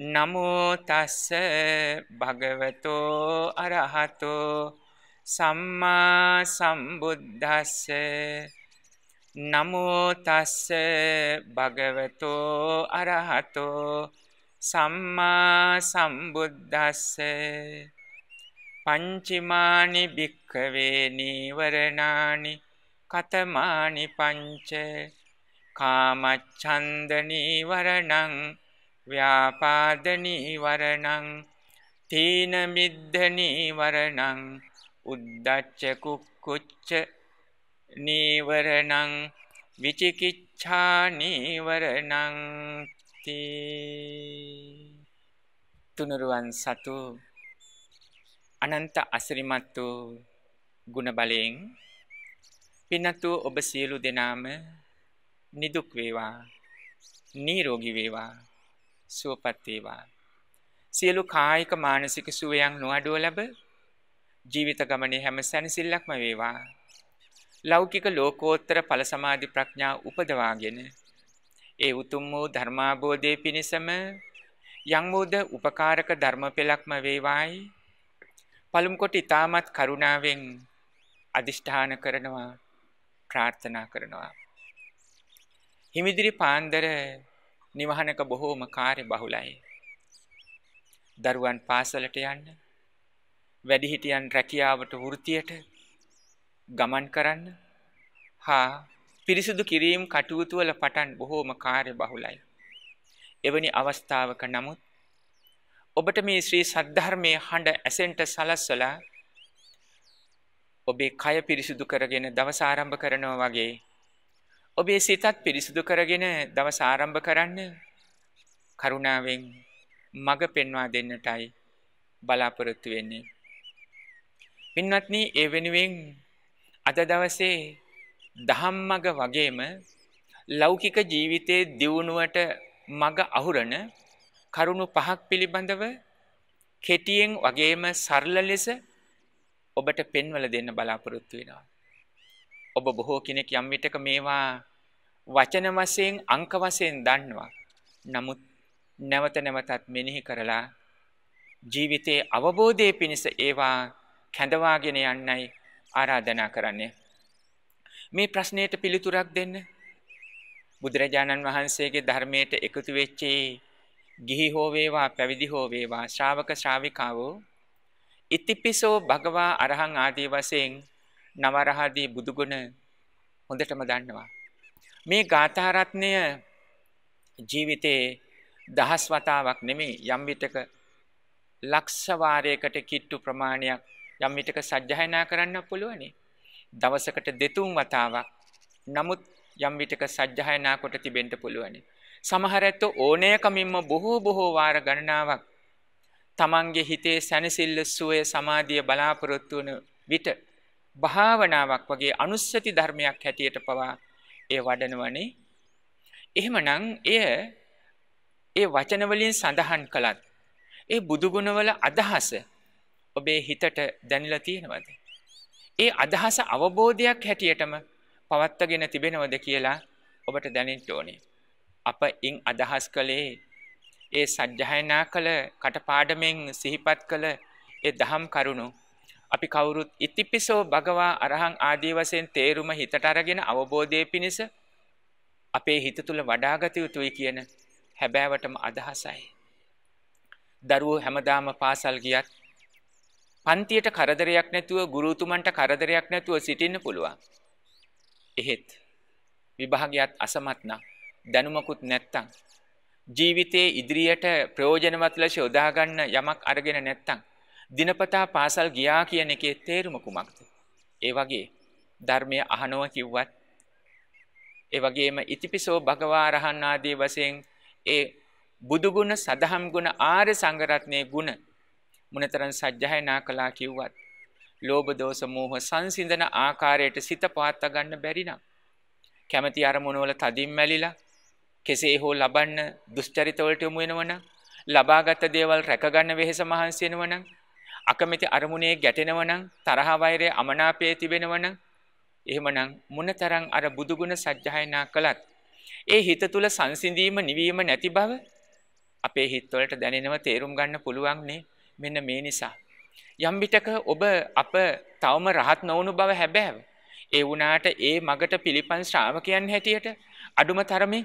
නමෝ තස්ස භගවතෝ අරහතෝ සම්මා සම්බුද්දස්ස නමෝ තස්ස භගවතෝ අරහතෝ සම්මා සම්බුද්දස්ස පංචමානි භික්ඛවේ නීවරණානි කතමානි පංච කාමච්ඡන්ද නීවරණං ව්‍යාපාදනීවරණං තීන මිද්ධනීවරණං උද්දච්ච කුක්කුච්ච නීවරණං විචිකිච්ඡා නීවරණං තුනුරුවන් සතු අනන්ත අසිරිමත් වූ ගුණ බලයෙන් පින්නතු ඔබ සියලු දෙනාම නිදුක් වේවා නිරෝගී වේවා සුවපත් වේවා. සියලු කායික මානසික සුවයන් නොඅඩුව ලැබ ජීවිත ගමනේ හැම සැනසෙල්ලක්ම වේවා. ලෞකික ලෝකෝත්තර ඵල සමාධි ප්‍රඥා උපදවාගෙන ඒ උතුම් වූ ධර්මාභෝධයේ පිණසම යම් වූද උපකාරක ධර්ම පෙළක්ම වේවායි පළමු කොට ඊ타මත් කරුණාවෙන් අදිෂ්ඨාන කරනවා ප්‍රාර්ථනා කරනවා හිමිදිරි පාන්දර නිවහනක බොහෝම කාර්ය බහුලයි. දරුවන් පාසලට යන්න, වැඩිහිටියන් රැකියාවට වෘත්තියට ගමන් කරන්න හා පිරිසිදු කිරීම කටයුතු වල පටන් බොහෝම කාර්ය බහුලයි. එවැනි අවස්ථාවක නමුත් ඔබට මේ ශ්‍රී සද්ධර්මයේ හඬ ඇසෙන්ට සලස්සලා ඔබේ කය පිරිසිදු කරගෙන දවස ආරම්භ කරනවා වගේ ඔබේ සිතත් පිරිසුදු කරගෙන දවස ආරම්භ කරන්න කරුණාවෙන් මඟ පෙන්වා දෙන්නටයි බලාපොරොත්තු වෙන්නේ. පින්වත්නි, ඒ වෙනුවෙන් අද දවසේ ධම්මග වගේම ලෞකික ජීවිතයේ දියුණුවට මඟ අහුරන කරුණු පහක් පිළිබඳව කෙටියෙන් වගේම සරල ලෙස ඔබට පෙන්වල දෙන්න බලාපොරොත්තු වෙනවා. ඔබ බොහෝ කෙනෙක් යම් විටක මේවා වචන වශයෙන් අංක වශයෙන් දන්නවා. නමුත් නැවත නැවතත් මෙනෙහි කරලා ජීවිතයේ අවබෝධයේ පිණිස ඒවා කැඳවාගෙන යන්නයි ආරාධනා කරන්නේ. මේ ප්‍රශ්නයට පිළිතුරක් දෙන්න බුදුරජාණන් වහන්සේගේ ධර්මයට එකතු වෙච්චේ ගිහි හෝ වේවා පැවිදි හෝ වේවා ශ්‍රාවක ශ්‍රාවිකාවෝ ඉතිපිසෝ භගවා අරහං ආදී වශයෙන් නවරහදී බුදුගුණ හොඳටම දන්නවා. මේ ගාථාරත්නය ජීවිතයේ දහස් වතාවක් නෙමෙයි යම් විටක ලක්ෂ වාරයකට කිට්ටු ප්‍රමාණයක් යම් විටක සජ්ජායනා කරන්න පුළුවනි. දවසකට දෙතුන් වතාවක්. නමුත් යම් විටක සජ්ජායනා කොට තිබෙන්න පුළුවනි. සමහර ඇත්ත ඕනෑකමින්ම බොහෝ බොහෝ වාර ගණනාවක් තමන්ගේ හිතේ සැනසෙල්ල සුවය සමාධිය බලාපොරොත්තු වන විට භාවනාවක් වගේ අනුස්සති ධර්මයක් හැටියට පවා ඒ වඩනවනේ. එහෙමනම් එය ඒ වචන වලින් සඳහන් කළත් ඒ බුදු ගුණවල අදහස ඔබේ හිතට දැනලා තියෙනවද? ඒ අදහස අවබෝධයක් හැටියටම පවත්වාගෙන තිබෙනවද කියලා ඔබට දැනෙන්න ඕනේ. අපින් අදහස් කළේ ඒ සත්‍යයනා කළ කටපාඩමෙන් සිහිපත් කළ ඒ දහම් කරුණෝ අපි කවුරුත් ඉතිපිසෝ භගවා අරහං ආදී වශයෙන් තේරුම හිතට අරගෙන අවබෝධයේ පිණිස අපේ හිත තුල වඩාගත යුතුයි කියන හැබෑවටම අදහසයි. දරුවෝ හැමදාම පාසල් ගියත් පන්තියට කරදරයක් නැතුව ගුරුතුමන්ට කරදරයක් නැතුව සිටින්න පුළුවන්. එහෙත් විභාගයත් අසමත් නම් දැනුමකුත් නැත්තම් ජීවිතයේ ඉදිරියට ප්‍රයෝජනවත් ලෙස යොදා ගන්න යමක් අරගෙන නැත්තම් දිනපතා පාසල් ගියා කියන එකේ තේරුම කුමක්ද? ඒ වගේ ධර්මය අහනව කිව්වත් ඒ වගේම ඉතිපිසෝ භගවා රහන් ආදී වශයෙන් ඒ බුදු ගුණ සදහම් ගුණ ආර්ය සංඝ රත්නයේ ගුණ මුනතරන් සජ්ජහායනා කළා කිව්වත් ලෝභ දෝෂ මෝහ සංසිඳන ආකාරයට සිත පවත්වා ගන්න බැරි නම් කැමැති අරමුණ වල තදින් මැලිලා කෙසේ හෝ ලබන්න දුස්චරිත වලට යොමු වෙනවනම් ලබාගත් දේවල් රැකගන්න වෙහෙස මහන්සි වෙනවනම් අකමැති අරමුණේ ගැටෙනවනම් තරහ වෛරය අමනාපය තිබෙනවනම් එහෙමනම් මොනතරම් අර බුදුගුණ සත්‍යයනා කළත් ඒ හිත තුල සංසිඳීම නිවීම නැති බව අපේ හිත්වලට දැනෙනව තේරුම් ගන්න පුළුවන් මෙන්න මේ නිසා යම් විටක ඔබ අප තවම රහත් නොවුණු බව හැබෑව ඒ වුණාට ඒ මගට පිළිපන් ශ්‍රාවකයන් හැටියට අඩුම තරමේ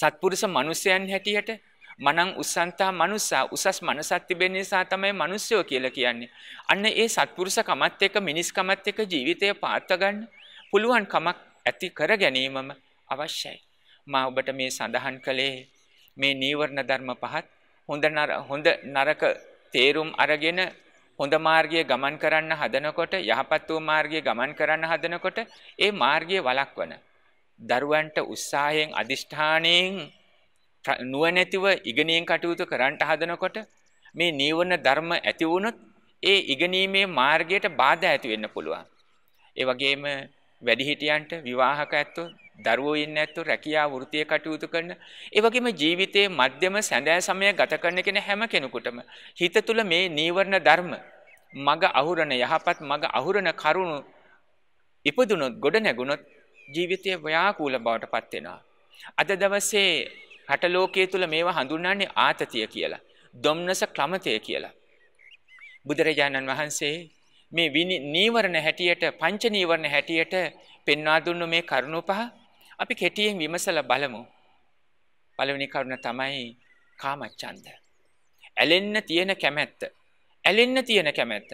සත්පුරුෂ මිනිසයන් හැටියට මනං උසන්තා මනුස්සා උසස් මනසක් තිබෙන නිසා තමයි මිනිස්සයෝ කියලා කියන්නේ. අන්න ඒ සත්පුරුෂකමත් එක්ක මිනිස්කමත් එක්ක ජීවිතය පාත්ව ගන්න පුළුවන් කමක් ඇති කර ගැනීමම අවශ්‍යයි. මා ඔබට මේ සඳහන් කළේ මේ නීවරණ ධර්ම පහත් හොඳ හොඳ නරක තේරුම් අරගෙන හොඳ මාර්ගයේ ගමන් කරන්න හදනකොට යහපත් වූ මාර්ගයේ ගමන් කරන්න හදනකොට ඒ මාර්ගයේ වළක්වන දරුවන්ට උත්සාහයෙන් අදිෂ්ඨාණයෙන් නුවණැතිව ඉගෙනීම් කටයුතු කරන්න හදනකොට මේ නීවරණ ධර්ම ඇති වුණොත් ඒ ඉගෙනීමේ මාර්ගයට බාධා ඇති වෙන්න පුළුවන්. ඒ වගේම වැඩිහිටියන්ට විවාහක ඇත්තෝ දරුවෝ ඉන්න ඇත්තෝ රැකියා වෘත්තිය කටයුතු කරන ඒ වගේම ජීවිතයේ මධ්‍යම සැඳෑ සමය ගත කරන කෙන හැම කෙනෙකුටම හිත තුළ මේ නීවරණ ධර්ම මග අහුරන යහපත් මග අහුරන කරුණු ඉපදුනොත් ගොඩ නැගුණොත් ජීවිතය ව්‍යාකූල බවට පත් වෙනවා. අද දවසේ රට ලෝකයේ තුල මේවා හඳුන්වන්නේ ආතතිය කියලා. ධම්නස ක්‍රමතය කියලා. බුදුරජාණන් වහන්සේ මේ නීවරණ හැටියට පංච නීවරණ හැටියට පෙන්වා දුන්නු මේ කරුණු පහ අපි කෙටියෙන් විමසලා බලමු. පළවෙනි කරුණ තමයි කාමච්ඡන්ද. ඇලෙන්න තියෙන කැමැත්ත. ඇලෙන්න තියෙන කැමැත්ත.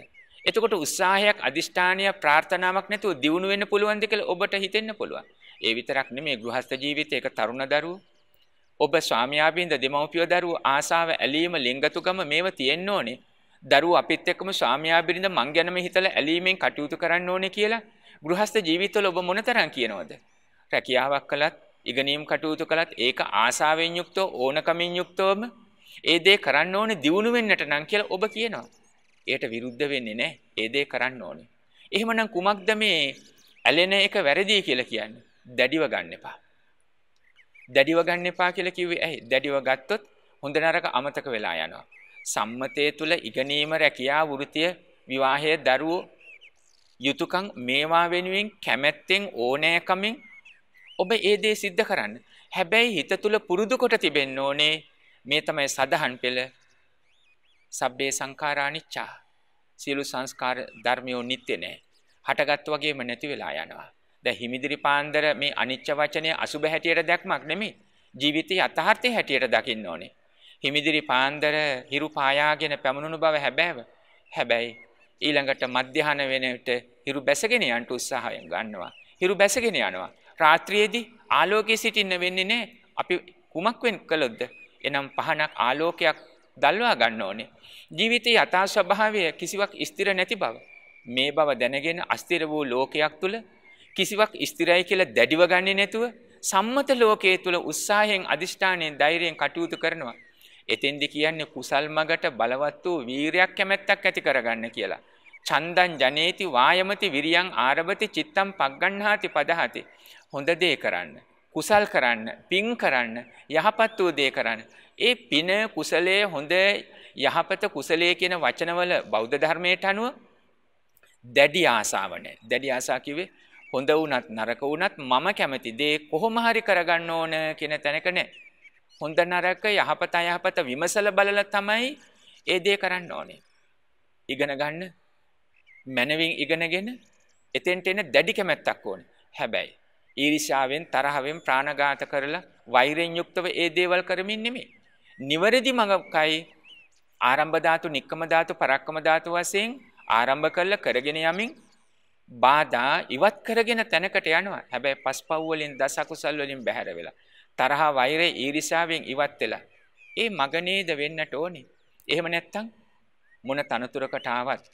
එතකොට උත්සාහයක් අදිෂ්ඨානයක් ප්‍රාර්ථනාවක් නැතුව දියුණු වෙන්න පුළුවන්ද කියලා ඔබට හිතෙන්න පුළුවන්. ඒ විතරක් නෙමෙයි ගෘහස්ත ජීවිතේ ඒක තරුණ දරුවෝ ඔබ ස්වාමියා බින්ද දෙමව්පිය දරුවෝ ආසාව ඇලීම ලිංගතුකම මේව තියෙන්න ඕනේ. දරුවෝ අපිත් එක්කම ස්වාමියා බිරිඳ මං ගැනම හිතලා ඇලීමෙන් කටයුතු කරන්න ඕනේ කියලා ගෘහස්ත ජීවිතවල ඔබ මොනතරම් කියනවද? රැකියාවක් කළත්, ඉගෙනීම් කටයුතු කළත් ඒක ආසාවෙන් යුක්තව ඕනකමින් යුක්තවම ඒ දේ කරන්න ඕනේ දියුණු වෙන්නට නම් කියලා ඔබ කියනවා. ඒට විරුද්ධ වෙන්නේ නැහැ. ඒ දේ කරන්න ඕනේ. එහෙමනම් කුමක්ද මේ ඇලෙන එක වැරදි කියලා කියන්නේ? දැඩිව ගන්න එපා. දැඩිව ගන්න එපා කියලා කිව්වේ ඇයි? දැඩිව ගත්තොත් හොඳ නරක අමතක වෙලා යනවා. සම්මතයේ තුල ඉගෙනීම රැකියා වෘත්තිය විවාහය දරුවෝ යුතුයකම් මේවා වෙනුවෙන් කැමැත්තෙන් ඕනෑකමින් ඔබ ඒ දේ සිද්ධ කරන්න. හැබැයි හිත තුල පුරුදු කොට තිබෙන්න ඕනේ මේ තමයි සදහන් පෙළ. සබ්බේ සංඛාරානිච්චා. සියලු සංස්කාර ධර්මයෝ නිත්‍ය නැහැ. හටගත් වගේම නැති වෙලා යනවා. දැන් හිමිදිරි පාන්දර මේ අනිච්ච වචනය අසුබ හැටියට දැක්මක් නෙමෙයි. ජීවිතයේ යථාර්ථය හැටියට දකින්න ඕනේ. හිමිදිරි පාන්දර හිරු පායාගෙන පැමුණුණු බව හැබෑව. හැබැයි ඊළඟට මධ්‍යහන වෙන විට හිරු බැසගෙන යන්න උත්සාහයෙන් ගන්නවා. හිරු බැසගෙන යනවා. රාත්‍රියේදී ආලෝකයේ සිටින්න වෙන්නේ නැහැ. අපි කුමක් වෙන් කළොත්ද? එනම් පහනක් ආලෝකයක් දල්වා ගන්න ඕනේ. ජීවිතයේ යථා ස්වභාවය කිසිවක් ස්ථිර නැති බව. මේ බව දැනගෙන අස්ථිර වූ ලෝකයක් තුල කිසිවක් ස්ථිරයි කියලා දැඩිව ගන්නේ නැතුව සම්මත ලෝකයේ තුල උත්සාහයෙන් අදිෂ්ඨානයෙන් ධෛර්යයෙන් කටයුතු කරනවා. එතෙන්දි කියන්නේ කුසල් මගට බලවත් වූ වීරයක් කැමැත්තක් ඇති කරගන්න කියලා. චන්දං ජනේති වායමති විරියං ආරභති චිත්තම් පග්ගණ්හාති පදහති. හොඳ දේ කරන්න, කුසල් කරන්න, පින් කරන්න, යහපත් වූ දේ කරන්න. ඒ පින කුසලයේ හොඳ යහපත කුසලයේ කියන වචනවල බෞද්ධ ධර්මයට අනුව දැඩි ආසාව නැහැ. දැඩි ආසාව කිව්වේ හොඳ වුණත් නරක වුණත් මම කැමති දේ කොහොම හරි කරගන්න ඕන කියන තැනක නෑ. හොඳ නරක යහපත අයහපත විමසලා බලලා තමයි ඒ දේ කරන්න ඕනේ. ඉගෙන ගන්න මනවින් ඉගෙනගෙන එතෙන්ට එන දැඩි කැමැත්තක් ඕනේ. හැබැයි ඊර්ෂාවෙන් තරහවෙන් ප්‍රාණඝාත කරලා වෛරයෙන් යුක්තව ඒ දේවල් කරමින් නෙමෙයි. නිවැරදි මඟකයි ආරම්භ ධාතු, නික්කම ධාතු, පරක්කම ධාතු වශයෙන් ආරම්භ කළ කරගෙන යමින් බාධා ඉවත් කරගෙන තැනකට යනවා. හැබැයි පස්පව් වලින් දසකුසල් වලින් බැහැර වෙලා තරහ වෛරය ඊර්ෂාවෙන් ඉවත් වෙලා ඒ මග නේද වෙන්නට ඕනේ. එහෙම නැත්තම් මොන තනතුරකට ආවත්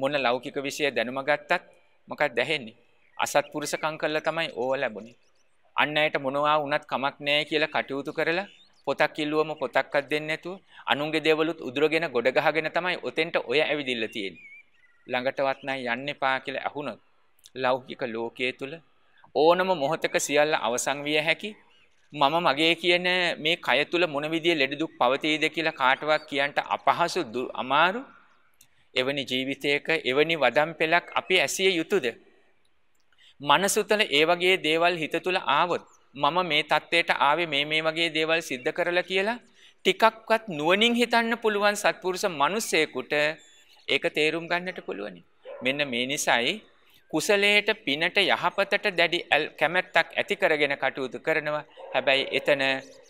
මොන ලෞකික විෂය දැනුම ගත්තත් මොකක්ද ඇහෙන්නේ? අසත්පුරුෂකම් කළා තමයි ඕව ලැබුණේ. අන්න ඇයට මොනවා වුණත් කමක් නැහැ කියලා කටයුතු කරලා පොතක් ඉල්ලුවම පොතක්වත් දෙන්නේ නැතුව අනුන්ගේ දේවලුත් උදුරගෙන ගොඩ ගහගෙන තමයි ඔතෙන්ට ඔය ඇවිදිල්ල තියෙන්නේ. ළඟටවත් නම් යන්න එපා කියලා ඇහුනොත් ලෞකික ලෝකයේ තුල ඕනම මොහොතක සියල්ල අවසන් විය හැකි මම මගේ කියන මේ කය තුල මොන විදිය ලෙඩ දුක් පවතීද කියලා කාටවත් කියන්න අපහසු අමාරු එවැනි ජීවිතයක එවැනි වදම් පෙළක් අපි ඇසිය යුතුයද මනස තුළ ඒ වගේ දේවල් හිත තුළ ආවොත් මම මේ தත්ත්වයට ආවේ මේ මේ වගේ දේවල් සිද්ධ කරලා කියලා ටිකක්වත් නුවණින් හිතන්න පුළුවන් සත්පුරුෂ මිනිසෙකුට ඒක තේරුම් ගන්නට පුළුවනි. මෙන්න මේ නිසයි කුසලයට පිනට යහපතට දැඩි කැමැත්තක් ඇති කරගෙන කටයුතු කරනවා. හැබැයි එතන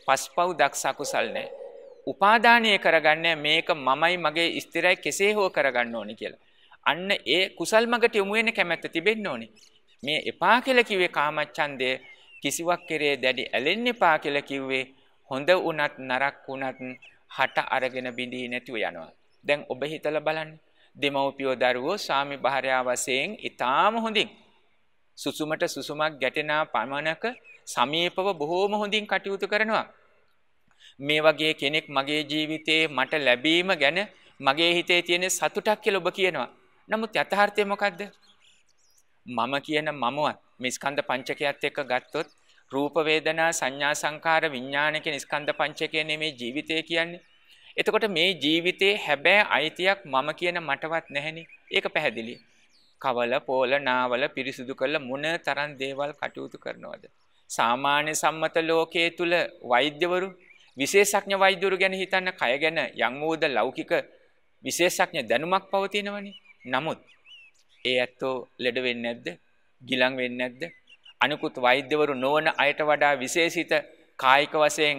පස්පව් දක්ස අකුසල් නැහැ. උපාදානය කරගන්නේ මේක මමයි මගේ ස්ථිරයි කෙසේ හෝ කරගන්න ඕනි කියලා. අන්න ඒ කුසල් මගට යොමු වෙන්න කැමැත්ත තිබෙන්න ඕනි. මේ එපා කියලා කිව්වේ කාමච්ඡන්දය කිසිවක් කෙරේ දැඩි ඇලෙන්න එපා කියලා කිව්වේ හොඳ වුණත් නරක වුණත් හට අරගෙන බිඳී නැතුව යනවා. දැන් ඔබ හිතලා බලන්න. දෙමව්පියෝ දරුවෝ ස්වාමි භාර්යා වශයෙන් ඊටාම හොඳින් සුසුමට සුසුමක් ගැටෙනා පමණක සමීපව බොහෝම හොඳින් කටයුතු කරනවා. මේ වගේ කෙනෙක් මගේ ජීවිතේ මට ලැබීම ගැන මගේ හිතේ තියෙන සතුටක් කියලා ඔබ කියනවා. නමුත් යථාර්ථය මොකද්ද? මම කියන මමවත් මේ ස්කන්ධ පංචකයත් එක්ක ගත්තොත් රූප වේදනා සංඥා සංකාර විඥාන කියන ස්කන්ධ පංචකය නෙමේ ජීවිතය කියන්නේ. එතකොට මේ ජීවිතේ හැබෑ අයිතියක් මම කියන මටවත් නැහෙනි. ඒක පැහැදිලි. කවල, පොල, නාවල පිරිසිදු කළ මොන තරම් දේවල් කටයුතු කරනවද? සාමාන්‍ය සම්මත ලෝකයේ තුල වෛද්‍යවරු විශේෂඥ වෛද්‍යවරු ගැන හිතන්න කය ගැන යම් වූද ලෞකික විශේෂඥ දැනුමක් පවතිනවනේ. නමුත් ඒ ඇත්තෝ ලෙඩ වෙන්නේ නැද්ද? ගිලන් වෙන්නේ නැද්ද? අනිකුත් වෛද්‍යවරු නොවන අයට වඩා විශේෂිත කායික වශයෙන්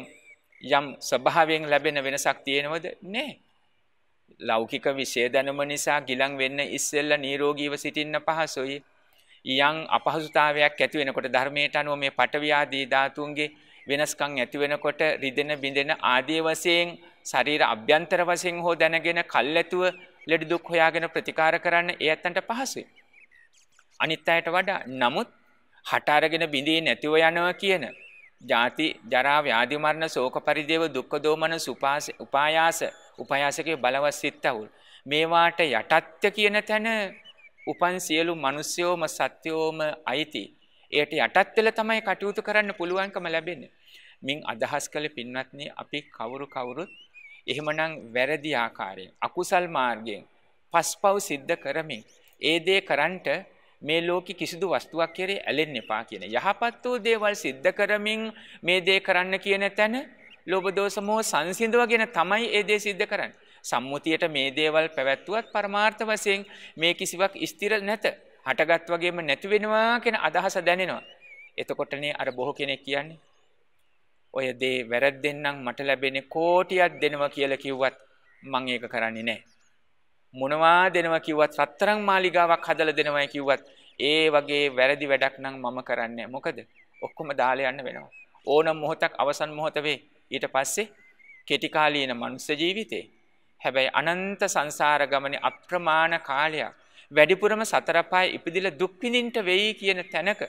යම් ස්වභාවයෙන් ලැබෙන වෙනසක් තියෙනවද? නෑ. ලෞකික විෂය දැනුම නිසා ගිලන් වෙන්න ඉස්සෙල්ලා නිරෝගීව සිටින්න පහසුයි. යම් අපහසුතාවයක් ඇති වෙනකොට ධර්මයට අනුව මේ පටවියාදී ධාතුන්ගේ වෙනස්කම් ඇති වෙනකොට රිදෙන බිඳෙන ආදී වශයෙන් ශරීර අභ්‍යන්තර වශයෙන් හෝ දැනගෙන කල්ැතුව ලෙඩ දුක් හොයාගෙන ප්‍රතිකාර කරන්න ඒ ඇත්තන්ට පහසුයි. අනිත් අයට වඩා නමුත් හට අරගෙන බිඳේ නැතිව යනවා කියන ජාති ජරා ව්‍යාධි මරණ ශෝක පරිදේව දුක්ඛ දෝමන සුපාස උපායාස උපායාසකේ බලවත් සිත්තහුල් මේවාට යටත්ය කියන තැන උපන් සියලු මිනිස්යෝම සත්‍යෝම අයිති ඒට යටත් වෙලා තමයි කටයුතු කරන්න පුළුවන්කම ලැබෙන්නේ මින් අදහස් කළ පින්වත්නි අපි කවුරු කවුරුත් එහෙමනම් වැරදි ආකාරයෙන් අකුසල් මාර්ගයෙන් පස්පව් සිද්ධ කරමින් ඒ දේ කරන්ට මේ ලෝකෙ කිසිදු වස්තුවක් කෙරේ ඇලෙන්න එපා කියන. යහපත් වූ දේවල් සිද්ධ කරමින් මේ දේ කරන්න කියන තැන ලෝභ දෝෂ මොහ සංසිඳවගෙන තමයි ඒ දේ සිද්ධ කරන්නේ. සම්මුතියට මේ දේවල් පැවැත්වුවත් පරමාර්ථ වශයෙන් මේ කිසිවක් ස්ථිර නැත. හටගත් වගේම නැති වෙනවා කියන අදහස දැනෙනවා. එතකොටනේ අර බොහෝ කෙනෙක් කියන්නේ ඔය දේ වැරද්දෙන් නම් මට ලැබෙන්නේ කෝටියක් දෙනවා කියලා කිව්වත් මම ඒක කරන්නේ නැහැ. මොනවා දෙනවා කිව්වත් සතරන් මාලිගාවක් හදලා දෙනවයි කිව්වත් ඒ වගේ වැරදි වැඩක් නම් මම කරන්නේ මොකද ඔක්කොම දාලා යන්න වෙනවා ඕනම මොහොතක් අවසන් මොහොත වේ ඊට පස්සේ කෙටි කාලීන මනුස්ස ජීවිතේ හැබැයි අනන්ත සංසාර ගමනේ අප්‍රමාණ කාලයක් වැඩිපුරම සතර පාය ඉපදිලා දුක් විඳින්නට වෙයි කියන තැනක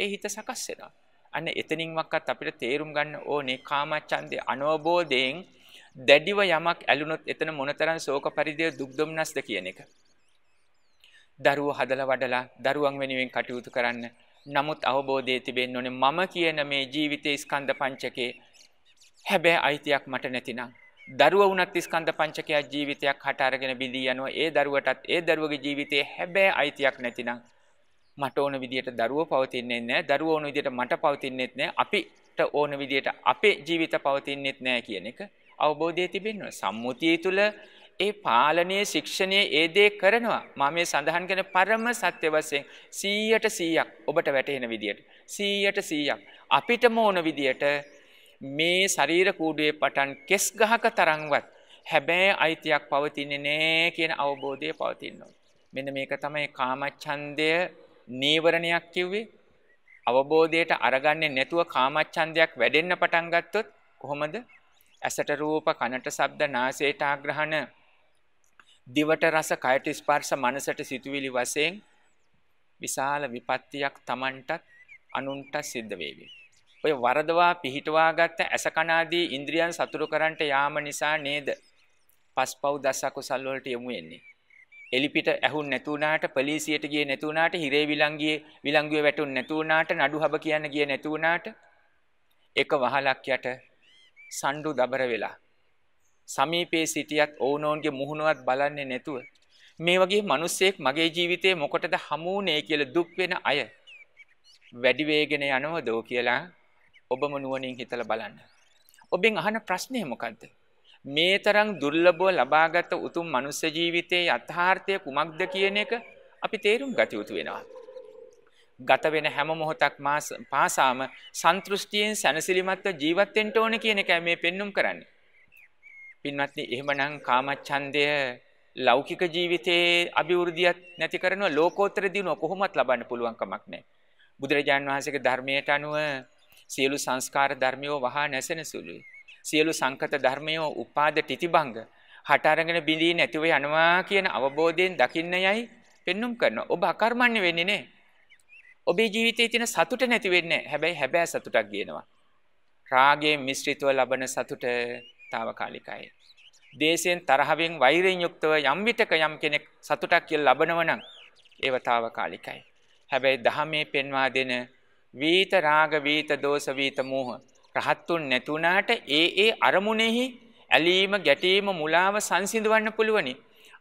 ඒ හිත සකස් වෙනවා අන්න එතනින්වත් අපිට තේරුම් ගන්න ඕනේ කාමච්ඡන්දේ අනවබෝධයෙන් දැඩිව යමක් ඇලුනොත් එතන මොනතරම් ශෝක පරිදේ දුක් දුම්නස්ද කියන එක. දරුවෝ හදලා වඩලා දරුවන් වෙනුවෙන් කටයුතු කරන්න. නමුත් අවබෝධයේ තිබෙන්න ඕනේ මම කියන මේ ජීවිතයේ ස්කන්ධ පංචකේ හැබැයි අයිතියක් මට නැතිනම් දරුව වුණත් ස්කන්ධ පංචකය ජීවිතයක් හට අරගෙන බිඳී යනවා. ඒ දරුවටත් ඒ දරුවගේ ජීවිතයේ හැබැයි අයිතියක් නැතිනම් මට ඕන විදියට දරුවෝ පවතින්නේ නැහැ. දරුවෝ ඕන විදියට මට පවතින්නේත් නැහැ. අපිට ඕන විදියට අපේ ජීවිත පවතින්නේත් නැහැ කියන එක අවබෝධය තිබෙන්නේ. සම්මුතිය තුළ ඒ පාලනයේ ශික්ෂණයේ ඒ දේ කරනවා. මම මේ සඳහන් කරන පරම සත්‍ය වශයෙන් 100ට 100ක් ඔබට වැටහෙන විදියට 100ට 100ක් අපිටම ඕන විදියට මේ ශරීර කූඩුවේ පටන් කෙස් ගහක තරම්වත් හැබැයි අයිතියක් පවතින්නේ නැහැ කියන අවබෝධය පවතින්න මෙන්න මේක තමයි කාමච්ඡන්දය නීවරණයක් කිව්වේ. අවබෝධයට අරගන්නේ නැතුව කාමච්ඡන්දයක් වැඩෙන්න පටන් ගත්තොත් කොහොමද ඇසට රූප, කනට ශබ්ද, නාසයට ආග්‍රහණ, දිවට රස, කයට ස්පර්ශ, මනසට සිතුවිලි වශයෙන් විශාල විපත්තියක් Tamanටත් අනුන්ට සිද්ධ වේවි. ඔය වරදවා පිහිටවාගත්ත ඇසකනාදී ඉන්ද්‍රියන් සතුරු කරන්ට යාම නිසා නේද පස්පව් දස කුසල් වලට යොමු වෙන්නේ. එලිපිට ඇහුන් නැතුණාට පොලිසියට ගියේ නැතුණාට හිරේ විලංගියේ විලංගුවේ වැටුන් නැතුණාට නඩු හබ කියන්න ගියේ නැතුණාට එක වහලක් යට සණ්ඩු දබර වෙලා සමීපේ සිටියත් ඕනෝන්ගේ මුහුණවත් බලන්නේ නැතුව මේ වගේ මිනිස්සෙක් මගේ ජීවිතේ මොකටද හමුුනේ කියලා දුක් වෙන අය වැඩි වේගෙන යනවදෝ කියලා ඔබම නුවණින් හිතලා බලන්න. ඔබෙන් අහන ප්‍රශ්නේ මොකද්ද? මේ තරම් දුර්ලභව ලබාගත් උතුම් මනුෂ්‍ය ජීවිතයේ යථාර්ථය කුමක්ද කියන එක අපි තේරුම් ගත යුතු වෙනවා. ගත වෙන හැම මොහොතක් පාසාම සන්තෘෂ්ටියෙන් සැනසිලිමත්ව ජීවත් වෙන්න ඕනේ කියන එකයි මේ පෙන්눔 කරන්නේ. පින්වත්නි එහෙමනම් කාමච්ඡන්දය ලෞකික ජීවිතයේ අභිවෘද්ධියක් නැති කරනවා ලෝකෝත්තර දිනුව කොහොමවත් ලබන්න පුළුවන් කමක් නැහැ. බුදුරජාන් වහන්සේගේ ධර්මයට අනුව සියලු සංස්කාර ධර්මියෝ වහා නැසෙන සුළුයි. සියලු සංකත ධර්මයෝ උපාද තිතිබංග හට අරගෙන බිඳී නැතිව යනවා කියන අවබෝධයෙන් දකින්න යයි පෙන්눔 කරනවා. ඔබ අකර්මණ්‍ය වෙන්නේ නැහැ. ඔබේ ජීවිතයේ තියෙන සතුට නැති වෙන්නේ හැබැයි හැබෑ සතුටක් ගෙනවා. රාගයෙන් මිශ්‍රිතව ලබන සතුට తాවකාලිකයි. දේශයෙන් තරහවෙන් වෛරයෙන් යුක්තව යම් විටක යම් කෙනෙක් සතුටක් කියලා ලබනව නම් ඒව తాවකාලිකයි. හැබැයි ධහමේ පෙන්වා දෙන වීත රාග වීත දෝෂ වීත මෝහ රහත්තුන් නැතුණාට ඒ ඒ අරමුණෙහි ඇලීම ගැටීම මුලාව සංසිඳවන්න පුළුවනි.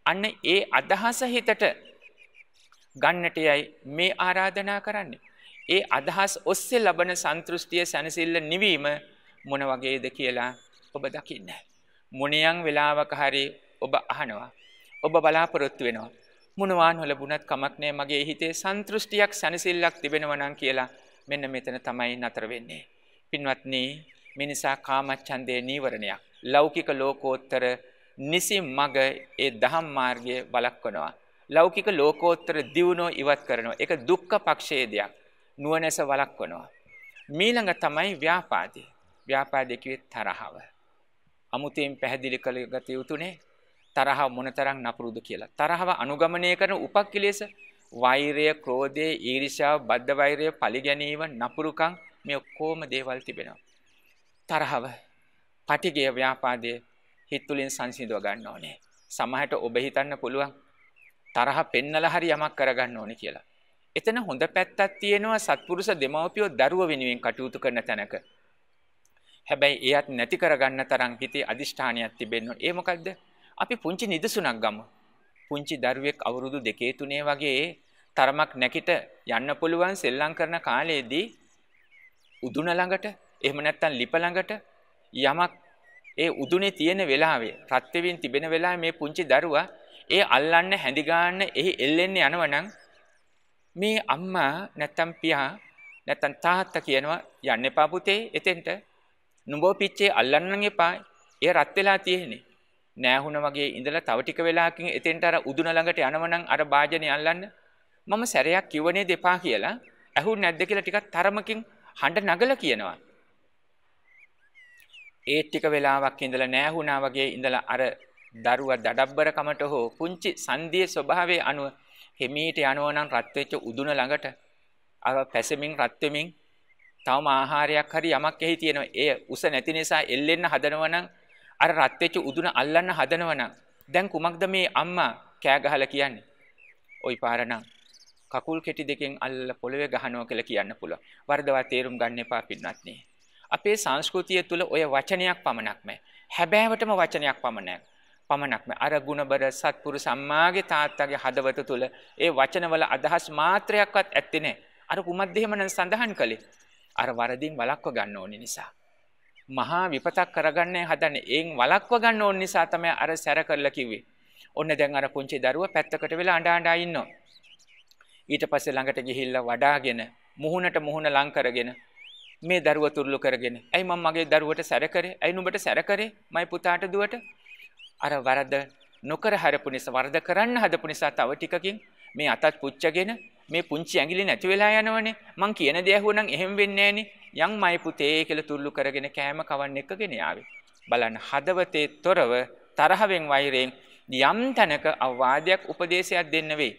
අන්න ඒ අදහස හිතට ගන්නටයයි මේ ආරාධනා කරන්නේ. ඒ අදහස් ඔස්සේ ලබන සන්තෘෂ්ටිය සැනසෙල්ල නිවීම මොන වගේද කියලා ඔබ දකින්න. මොනියන් වෙලාවක හරි ඔබ අහනවා. ඔබ බලාපොරොත්තු වෙනවා. මොනවා නොලබුණත් කමක් නෑ මගේ හිතේ සන්තෘෂ්ටියක් සැනසෙල්ලක් තිබෙනවා නම් කියලා මෙන්න මෙතන තමයි නතර වෙන්නේ. පින්වත්නි, මිනිසා කාමච්ඡන්දේ නීවරණයක්. ලෞකික ලෝකෝත්තර නිසි මග ඒ දහම් මාර්ගයේ වළක්වනවා. ලෞකික ලෝකෝත්තර දියුණුව ඉවත් කරනවා. ඒක දුක්ඛ පක්ෂයේ දෙයක්. නුවණැස වළක්වනවා. මීළඟ තමයි ව්‍යාපාදේ. ව්‍යාපාදේ කියේ තරහව. අමුතෙන් පැහැදිලි කළ ගත යුතුනේ තරහ මොනතරම් නපුරුද කියලා. තරහව අනුගමනය කරන උපක්ඛිලේශ වෛරය, ක්‍රෝධය, ඊර්ෂ්‍යාව, බද්ධ වෛරය, පරිගැනීම, නපුරුකම් මේ ඔක්කොම දේවල් තිබෙනවා. තරහව, පටිගය, ව්‍යාපාදය හිත් තුලින් සංසිඳව ගන්න ඕනේ. සමහරට ඔබ හිතන්න පුළුවන් තරහ පෙන්නලා හරි යමක් කරගන්න ඕනේ කියලා. එතන හොඳ පැත්තක් තියෙනවා සත්පුරුෂ දෙමව්පියෝ දරුව වෙනුවෙන් කටයුතු කරන තැනක. හැබැයි එයත් නැති කරගන්න තරම් හිතේ අදිෂ්ඨානයක් තිබෙන්න ඕනේ. ඒ මොකද්ද? අපි පුංචි නිදසුණක් ගමු. පුංචි දරුවෙක් අවුරුදු 2 3 වගේ තරමක් නැකිට යන්න පුළුවන් සෙල්ලම් කරන කාලයේදී උදුන ළඟට එහෙම නැත්නම් ලිප ළඟට යමක් ඒ උදුනේ තියෙන වෙලාවේ ප්‍රත්‍යවෙන් තිබෙන වෙලාවේ මේ පුංචි දරුවා ඒ අල්ලන්න හැඳි ගන්න එහි එල්ලෙන්න යනවනම් මේ අම්මා නැත්තම් පියා නැත්තම් තාත්තා කියනවා යන්න එපා පුතේ එතෙන්ට නුඹෝ පිච්චේ අල්ලන්න එපා ඒ රත් වෙලා තියෙන්නේ නෑහුණ වගේ ඉඳලා තව ටික වෙලාවකින් එතෙන්ට අර උදුන ළඟට යනවනම් අර වාජනේ අල්ලන්න මම සැරයක් කිව්වනේ දෙපා කියලා ඇහුන්නේ නැද්ද කියලා ටිකක් තරමකින් හඬ නගලා කියනවා ඒ ටික වෙලාවක් ඉඳලා නෑහුණා වගේ ඉඳලා අර දරුවා දඩබ්බරකමට හෝ පුංචි සංදියේ ස්වභාවයේ අනුව හිමීට යනවා නම් රත් වෙච්ච උදුන ළඟට අර පැසෙමින් රත් වෙමින් තවම ආහාරයක් හරි යමක් එහි තියෙනවා. ඒ උස නැති නිසා එල්ලෙන්න හදනවා නම් අර රත් වෙච්ච උදුන අල්ලන්න හදනවා නම් දැන් කුමක්ද මේ අම්මා කෑ ගහලා කියන්නේ? ওই පාර නම් කකුල් කෙටි දෙකෙන් අල්ල පොළවේ ගහනවා කියලා කියන්න පුළුවන්. වර්ධවා තේරුම් ගන්න එපා පින්වත්නි. අපේ සංස්කෘතිය තුළ ඔය වචනයක් පමණක් නැහැ. හැබෑවටම වචනයක් පමණයි. පමණක්ම අර ගුණබර සත්පුරු සම්මාගේ තාත්තගේ හදවත තුළ ඒ වචනවල අදහස් මාත්‍රයක්වත් ඇත්තේ නැහැ. අර කුමද්ද එහෙමනම් සඳහන් කළේ. අර වරදින් වළක්ව ගන්න ඕන නිසා. මහා විපතක් කරගන්නේ හදන්නේ. ඒන් වළක්ව ගන්න ඕන නිසා තමයි අර සැර කරලා කිව්වේ. ඔන්න දැන් අර පුංචි දරුවා පැත්තකට වෙලා අඬ අඬා ඉන්නවා. ඊට පස්සේ ළඟට ගිහිල්ලා වඩාගෙන මුහුණට මුහුණ ලං කරගෙන මේ දරුවා තුරුළු කරගෙන. ඇයි මම මගේ දරුවට සැර කරේ? ඇයි නුඹට සැර කරේ? මයි පුතාට දුවට? අර වරද නොකර හරපු නිසා වරද කරන්න හදපු නිසා තව ටිකකින් මේ අතත් පුච්චගෙන මේ පුංචි ඇඟිලි නැති වෙලා යනවනේ මං කියන දේ ඇහුවනම් එහෙම වෙන්නේ නැහනේ යන් මයි පුතේ කියලා තුල්ලු කරගෙන කෑම කවන්න එකගෙන ආවේ බලන්න හදවතේ තොරව තරහවෙන් වෛරයෙන් යම් තැනක අවවාදයක් උපදේශයක් දෙන්න වෙයි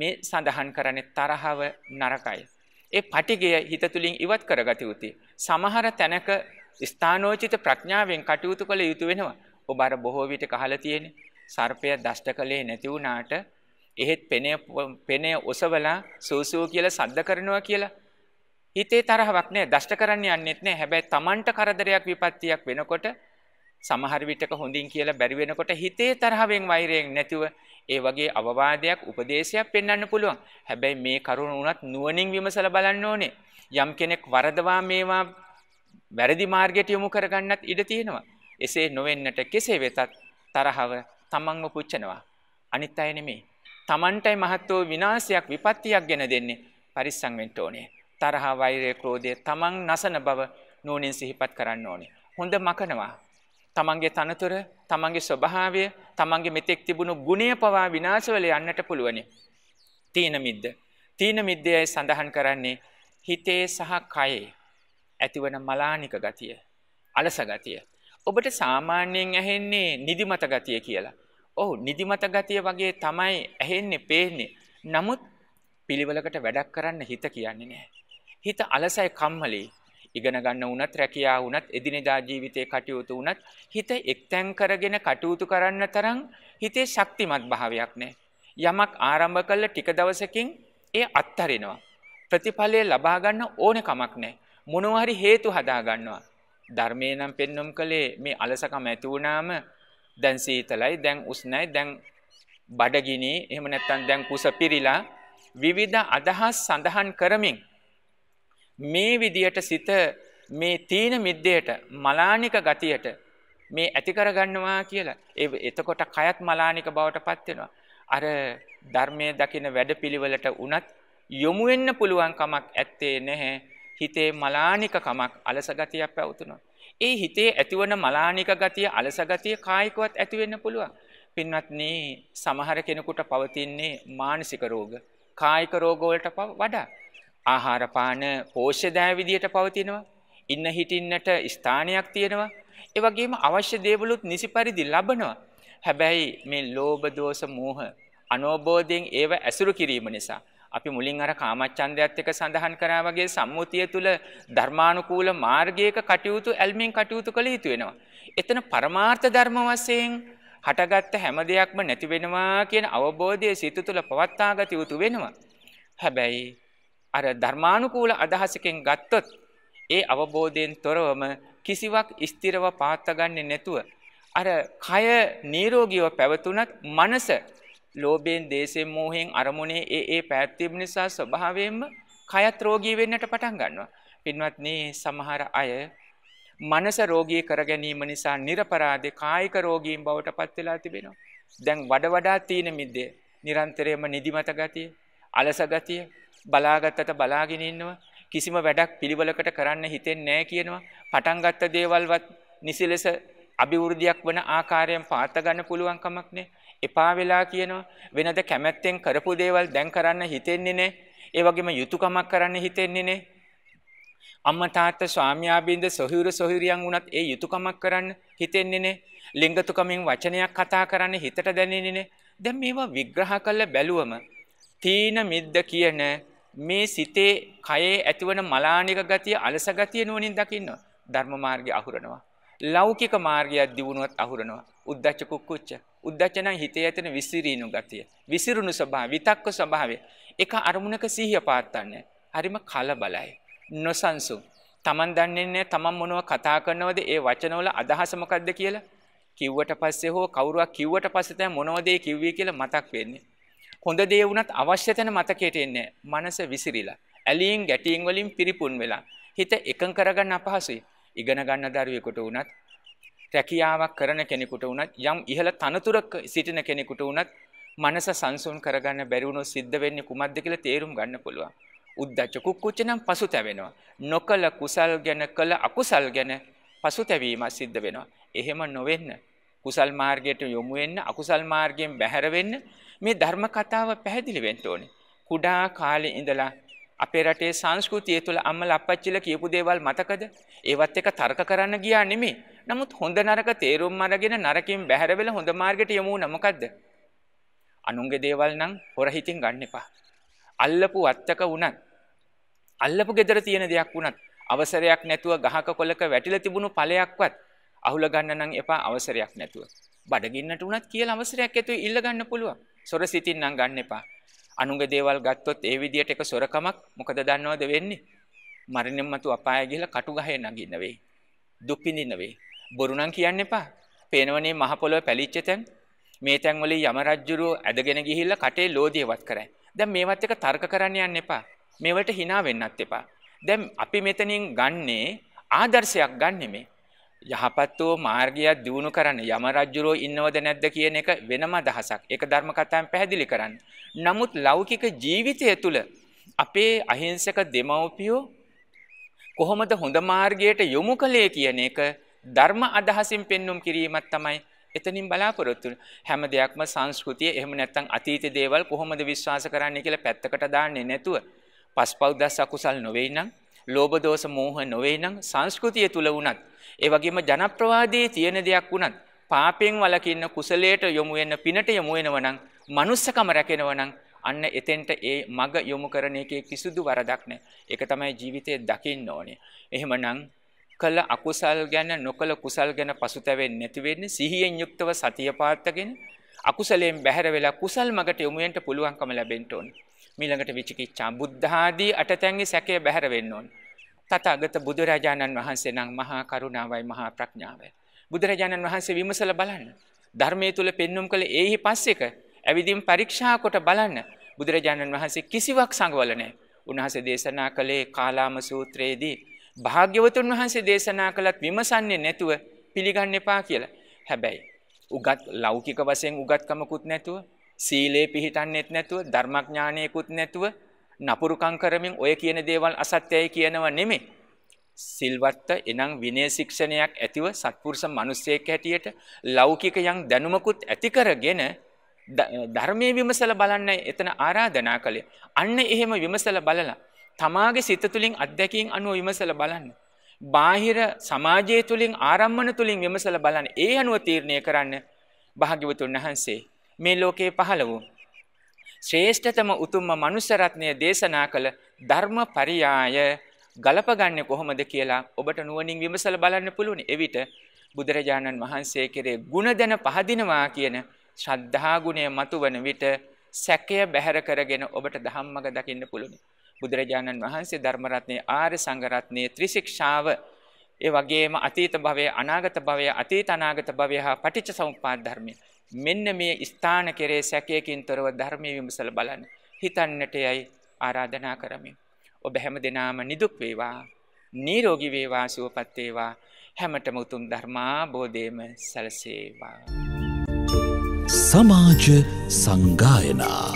මේ සඳහන් කරන්නේ තරහව නරකයි ඒ පටිගය හිත තුළින් ඉවත් කරගත යුතුයි. සමහර තැනක ස්ථානෝචිත ප්‍රඥාවෙන් කටයුතු කළ යුතු වෙනවා. ඔබ අර බොහෝ විට කහලා තියෙන සර්පය දෂ්ට කළේ නැති වුණාට එහෙත් පෙනේ පෙනේ ඔසවලා සූසූ කියලා සද්ද කරනවා කියලා හිතේ තරහවක් නෑ දෂ්ට කරන්න යන්නෙත් නෑ හැබැයි Tamanට කරදරයක් විපත්තියක් වෙනකොට සමහර විටක හොඳින් කියලා බැරි වෙනකොට හිතේ තරහවෙන් වෛරයෙන් නැතුව ඒ වගේ අවවාදයක් උපදේශයක් පෙන්වන්න පුළුවන්. හැබැයි මේ කරුණ උනත් නුවණින් විමසලා බලන්න ඕනේ. යම් කෙනෙක් වරදවා මේවා වැරදි මාර්ගයට යොමු කරගන්නත් ඉඩ තියෙනවා. එසේ නොවෙන්නට කෙසේ වෙතත් තරහව තමන්ව පුච්චනවා. අනිත් අය නෙමෙයි. තමන්ටයි මහත් වූ විනාශයක් විපත්තියක් ගෙන දෙන්නේ පරිස්සම් වෙන්න ඕනේ. තරහ, වෛරය, ක්‍රෝධය තමන් නසන බව නෝනින් සිහිපත් කරන්න ඕනේ. හොඳ මකනවා. තමන්ගේ තනතුර, තමන්ගේ ස්වභාවය, තමන්ගේ මෙතෙක් තිබුණු ගුණය පවා විනාශවල යන්නට පුළුවනි. තීන මිද්ද. තීන මිද්දයයි සඳහන් කරන්නේ හිතේ සහ කයේ ඇතිවන මලානික ගතිය, අලස ගතිය. ඔබට සාමාන්‍යයෙන් ඇහෙන්නේ නිදිමත ගතිය කියලා. ඔව් නිදිමත ගතිය වගේ තමයි ඇහෙන්නේ පේන්නේ. නමුත් පිළිවෙලකට වැඩක් කරන්න හිත කියන්නේ නැහැ. හිත අලසයි කම්මලයි. ඉගෙන ගන්න වුණත් රැකියාව වුණත් එදිනෙදා ජීවිතේ කටයුතු වුණත් හිත එක්තැන් කරගෙන කටයුතු කරන්න තරම් හිතේ ශක්තිමත් භාවයක් නැහැ. යමක් ආරම්භ කළ ටික දවසකින් ඒ අත්හරිනවා. ප්‍රතිඵලය ලබා ගන්න ඕන කමක් නැහැ. මොනවා හරි හේතු හදා ගන්නවා. ධර්මයේ නම් පෙන්වම් කළේ මේ අලසකම ඇති වුණාම දැන් සීතලයි දැන් උස්නයි දැන් බඩගිනි එහෙම නැත්නම් දැන් කුස පිරিলা විවිධ අදහස් සඳහන් කරමින් මේ විදියට සිත මේ තීන මිද්දයට මලානික ගතියට මේ ඇති කරගන්නවා කියලා ඒ එතකොට කයත් මලානික බවට පත් වෙනවා අර ධර්මයේ දකින වැඩපිළිවෙලට උනත් යොමු වෙන්න පුළුවන් කමක් ඇත්තේ නැහැ හිතේ මලානික කමක් අලස ගතියක් පැවතුනොත් ඒ හිතේ ඇතිවන මලානික ගතිය අලස ගතිය කායිකවත් ඇති වෙන්න පුළුවන් පින්වත්නි සමහර කෙනෙකුට පවතින්නේ මානසික රෝග කායික රෝග වලට වඩා ආහාර පාන පෝෂ්‍ය දෑ විදියට පවතිනවා ඉන්න හිටින්නට ස්ථානයක් තියෙනවා ඒ වගේම අවශ්‍ය දේවලුත් නිසි පරිදි ලබනවා හැබැයි මේ ලෝභ දෝෂ මෝහ අනෝබෝධයෙන් ඒව ඇසුරු කිරීම නිසා අපි මුලින් අර කාමච්ඡන්දයත් එක්ක සඳහන් කරා වගේ සම්මුතිය තුල ධර්මානුකූල මාර්ගයක කටයුතු ඇල්මින් කටයුතු කළ යුතු වෙනවා. එතන පරමාර්ථ ධර්ම වශයෙන් හටගත්ත හැම දෙයක්ම නැති වෙනවා කියන අවබෝධය සිත තුළ පවත්වාගත යුතු වෙනවා. හැබැයි අර ධර්මානුකූල අදහසකින් ගත්තොත් ඒ අවබෝධයෙන් තොරවම කිසිවක් ස්ථිරව පාත්තගන්නේ නැතුව අර කය නිරෝගීව පැවතුනත් මනස ලෝභයෙන්, දේශයෙන්, මෝහයෙන් අරමුණේ ඒ ඒ පැවැත්ම නිසා ස්වභාවයෙන්ම කයත් රෝගී වෙන්නට පටන් ගන්නවා. පින්වත්නි, සමහර අය මනස රෝගී කර ගැනීම නිසා නිර්පරාධ කායික රෝගීන් බවට පත් වෙලා තිබෙනවා. දැන් වඩ වඩා තීන මිද්දේ නිරන්තරයෙන්ම නිදිමත ගතිය, අලස ගතිය, බලාගත්තට බලාගෙන ඉන්නවා. කිසිම වැඩක් පිළිවෙලකට කරන්න හිතෙන්නේ නැහැ කියනවා. පටන් ගත්ත දේවල්වත් නිසි ලෙස අභිවෘද්ධියක් වන ආකාරයෙන් පාත ගන්න පුළුවන් කමක් නැහැ. එපා වෙලා කියනවා. වෙනද කැමැත්තෙන් කරපු දේවල් දැන් කරන්න හිතෙන්නේ නෑ. ඒ වගේම යුතුයකමක් කරන්න හිතෙන්නේ නෑ. අම්මා තාත්තා ස්වාමියා බින්ද සොහිරු සොහිරියන් වුණත් ඒ යුතුයකමක් කරන්න හිතෙන්නේ නෑ. ලිංගතුකමින් වචනයක් කතා කරන්න හිතට දැනෙන්නේ නෑ. දැන් මේවා විග්‍රහ කළ බැලුවම තීන මිද්ද කියන මේ සිතේ කයේ ඇතිවන මලානික ගතිය අලස ගතිය නුවණින් දකින්න ධර්ම මාර්ගය අහුරනවා ලෞකික මාර්ගයක් දියුණුවත් අහුරනවා. උද්දච්ච කුක්කුච්ච. උද්දච්ච නම් හිතේ ඇතින විසිරීණු ගතිය. විසිරුණු ස්වභාවය, විතක්ක ස්වභාවය. එක අරමුණක සිහිය පාත්තන්නේ. හරිම කලබලයි. නොසන්සුන්. Taman දන්නේ නැහැ Taman මොනව කතා කරනවද? ඒ වචනවල අදහස මොකද්ද කියලා? කිව්වට පස්සේ හෝ කවුරුවක් කිව්වට පස්සේ තමයි මොනවද ඒ කිව්වේ කියලා මතක් වෙන්නේ. හොඳ දේ වුණත් අවශ්‍ය තැන මතකයට එන්නේ නැහැ. මනස විසිරිලා. ඇලීම් ගැටීම් වලින් පිරිපුන් වෙලා. හිත එකඟ කරගන්න අපහසුයි. ඉගෙන ගන්න දරුවෙකුට වුණත් රැකියාවක් කරන කෙනෙකුට වුණත් යම් ඉහළ තනතුරක සිටින කෙනෙකුට වුණත් මනස සංසුන් කරගන්න බැරි වුණොත් සිද්ධ වෙන්නේ කුමක්ද කියලා තේරුම් ගන්න පුළුවන්. උද්දච්ච කුක්කුච්ච නම් පසුතැවෙනවා. නොකල කුසල් ගැන කළ අකුසල් ගැන පසුතැවීමක් සිද්ධ වෙනවා. එහෙම නොවෙන්න කුසල් මාර්ගයට යොමු වෙන්න අකුසල් මාර්ගයෙන් බැහැර වෙන්න මේ ධර්ම කතාව පැහැදිලි වෙන්න ඕනේ. කුඩා කාලේ ඉඳලා අපේ රටේ සංස්කෘතිය තුළ අම්මලා අප්පච්චිලා කියපු දේවල් මතකද? ඒවත් එක තර්ක කරන්න ගියා නෙමෙයි. නමුත් හොඳ නරක තේරුම් අරගෙන නරකින් බැහැර වෙලා හොඳ මාර්ගයට යමු නම් මොකද්ද? අනුන්ගේ දේවල් නම් හොර හිතින් ගන්න එපා. අල්ලපු වත්තක වුණත් අල්ලපු gedara තියෙන දෙයක් වුණත් අවසරයක් නැතුව ගහක කොලක වැටිලා තිබුණු ඵලයක්වත් අහුල ගන්න නම් එපා අවසරයක් නැතුව. බඩගින්නට උනත් කියලා අවසරයක් ඇතුව ඉල්ල ගන්න පුළුවන්. සොරසිතින් නම් ගන්න එපා. අනුගේ දේවල් ගත්තොත් ඒ විදියට එක සොරකමක් මොකද දන්නවද වෙන්නේ? මරණයන් මතු අපාය ගිහලා කටු ගහේ නගින්න වෙයි. දුක් විඳින්න වෙයි. බොරු නම් කියන්න එපා. පේනවනේ මහ පොළොව පැලිච්ච තැන් මේ තැන් වල යම රජුරෝ ඇදගෙන ගිහිල්ලා කටේ ලෝදියවත් කරයි. දැන් මේවත් එක තර්ක කරන්න යන්න එපා. මේවලට hina වෙන්නත් එපා. දැන් අපි මෙතනින් ගන්නේ ආදර්ශයක් ගන්නෙ මේ. යහපත් වූ මාර්ගයක් දියුණු කරන්න යම රජුරෝ ඉන්නවද නැද්ද කියන එක වෙනම අදහසක්. ඒක ධර්ම කතාවෙන් පැහැදිලි කරන්න. නමුත් ලෞකික ජීවිතය තුළ අපේ අහිංසක දෙමව්පියෝ කොහොමද හොඳ මාර්ගයට යොමු කළේ කියන එක ධර්ම අදහසින් පෙන්눔 කිරීමක් තමයි එතනින් බලාපොරොත්තු හැම දෙයක්ම සංස්කෘතිය එහෙම නැත්නම් අතීත දේවල් කොහොමද විශ්වාස කරන්නේ කියලා පැත්තකට දාන්නේ නැතුව පස්පව් දස් අකුසල් නොවේ නම් ලෝභ දෝෂ මෝහ නොවේ නම් සංස්කෘතිය තුල වුණත් ඒ වගේම ජනප්‍රවාදයේ තියෙන දෙයක් වුණත් පාපෙන් වළකින්න කුසලයට යොමු වෙන පිනට යොමු වෙනව නම් මනුස්සකම රැකෙනවා නම් අන්න එතෙන්ට ඒ මග යොමු කරන එකේ කිසිදු වරදක් නැහැ. ඒක තමයි ජීවිතේ දකින්න ඕනේ. එහෙමනම් කළ අකුසල් ගැන නොකළ කුසල් ගැන පසුතැවෙන්නේ නැති වෙන්නේ සිහියෙන් යුක්තව සතිය පාත්තගෙන අකුසලයෙන් බැහැර වෙලා කුසල් මගට යොමු වෙන්න පුළුවන්කම ලැබෙන්න ඕන. මීළඟට විචිකිච්ඡා බුද්ධාදී අටතැන්ගේ සැකය බැහැර වෙන්න ඕන. තථාගත බුදුරජාණන් වහන්සේ නම් මහා කරුණාවයි මහා ප්‍රඥාවයි. බුදුරජාණන් වහන්සේ විමසලා බලන්න. ධර්මයේ තුල පෙන්눔 කළ ඒහි පස්සේක ඇවිදින් පරීක්ෂා කොට බලන්න බුදුරජාණන් වහන්සේ කිසිවක් සංගවල නැහැ. උන්වහන්සේ දේශනා කළේ කාලාම සූත්‍රයේදී භාග්‍යවතුන් වහන්සේ දේශනා කළත් විමසන්නේ නැතුව පිළිගන්න එපා කියලා. හැබැයි උගත් ලෞකික වශයෙන් උගත්කමකුත් නැතුව සීලේ පිහිටන්නෙත් නැතුව ධර්මඥානයකුත් නැතුව නපුරුකම් කරමින් ඔය කියන දේවල් අසත්‍යයි කියනව නෙමෙයි. සිල්වත්ත එනම් විනය ශික්ෂණයක් ඇතිව සත්පුරුෂ මිනිසෙක් හැටියට ලෞකික යම් දැනුමකුත් ඇති කරගෙන ධර්මය විමසල බලන්න එතන ආරාධනා කළේ. අන්න එහෙම විමසල බලලා. තමාගේ සිත තුළින් අත්දැකින් අනුව විමසල බලන්න. බාහිර සමාජය තුළින් ආරම්මන තුළින් විමසල බලන්න ඒ අනුව තීරණය කරන්න භාග්‍යවතුන් වහන්සේ. මේ ලෝකයේ පහළ වූ. ශ්‍රේෂ්ඨතම උතුම්ම මනුසරත්නය දේශනා කළ ධර්ම පරියාය ගලපගන්න කොහොමද කියලා ඔබට නුවනින් විමසල බලන්න පුළුවන් එවිට බුදුරජාණන් වහන්සේ කෙරේ ගුණ දැන පහදිනවා කියන ශ්‍රද්ධා ගුණය මතුවන විට සැකය බැහැර කරගෙන ඔබට ධම්මග දකින්න පුළුවන්. බුදුරජාණන් වහන්සේ ධර්ම රත්නේ ආර්ය සංඝ රත්නේ ත්‍රිශික්ෂාව ඒ වගේම අතීත භවය අනාගත භවය අතීත අනාගත භවය හා පටිච්ච සමුප්පාද ධර්මය මෙන්න මේ ස්ථාන කෙරේ සැකයකින් තොරව ධර්මයේ විමසලා බලන්න හිතන්නට යයි ආරාධනා කරමි ඔබ හැම දිනාම නිදුක් වේවා නිරෝගී වේවා සුවපත් වේවා හැමතෙම උතුම් ධර්මා බෝධේම සලසේවා සමාජ සංගායනා